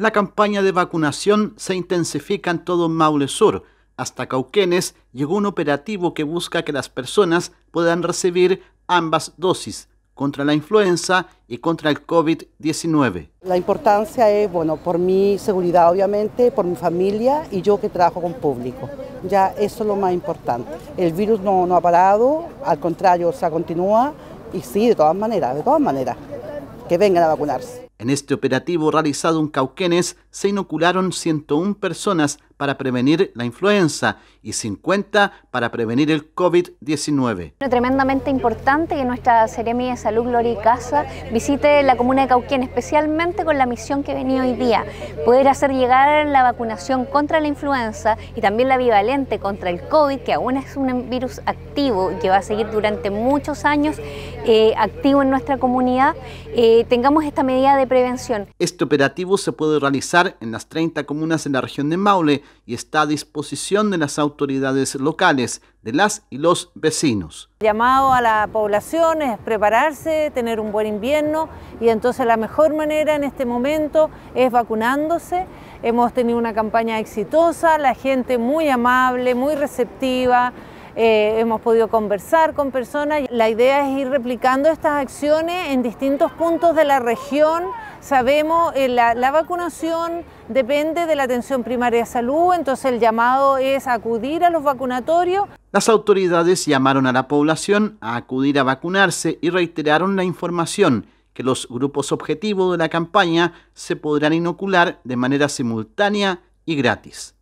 La campaña de vacunación se intensifica en todo Maule Sur. Hasta Cauquenes llegó un operativo que busca que las personas puedan recibir ambas dosis contra la influenza y contra el COVID-19. La importancia es, bueno, por mi seguridad obviamente, por mi familia y yo que trabajo con público. Ya eso es lo más importante. El virus no, no ha parado, al contrario, se continúa y sí, de todas maneras, de todas maneras, que vengan a vacunarse. En este operativo realizado en Cauquenes se inocularon 101 personas para prevenir la influenza y 50 para prevenir el COVID-19. Es Tremendamente importante que nuestra Seremi de Salud Gloria y Casa visite la comuna de Cauquenes, especialmente con la misión que venía hoy día, poder hacer llegar la vacunación contra la influenza y también la bivalente contra el COVID, que aún es un virus activo y que va a seguir durante muchos años eh, activo en nuestra comunidad. Eh, tengamos esta medida de prevención. Este operativo se puede realizar en las 30 comunas en la región de Maule y está a disposición de las autoridades locales, de las y los vecinos. Llamado a la población es prepararse, tener un buen invierno y entonces la mejor manera en este momento es vacunándose. Hemos tenido una campaña exitosa, la gente muy amable, muy receptiva. Eh, hemos podido conversar con personas. La idea es ir replicando estas acciones en distintos puntos de la región. Sabemos que eh, la, la, vacunación depende de la atención primaria de salud, entonces el llamado es acudir a los vacunatorios. Las autoridades llamaron a la población a acudir a vacunarse y reiteraron la información que los grupos objetivos de la campaña se podrán inocular de manera simultánea y gratis.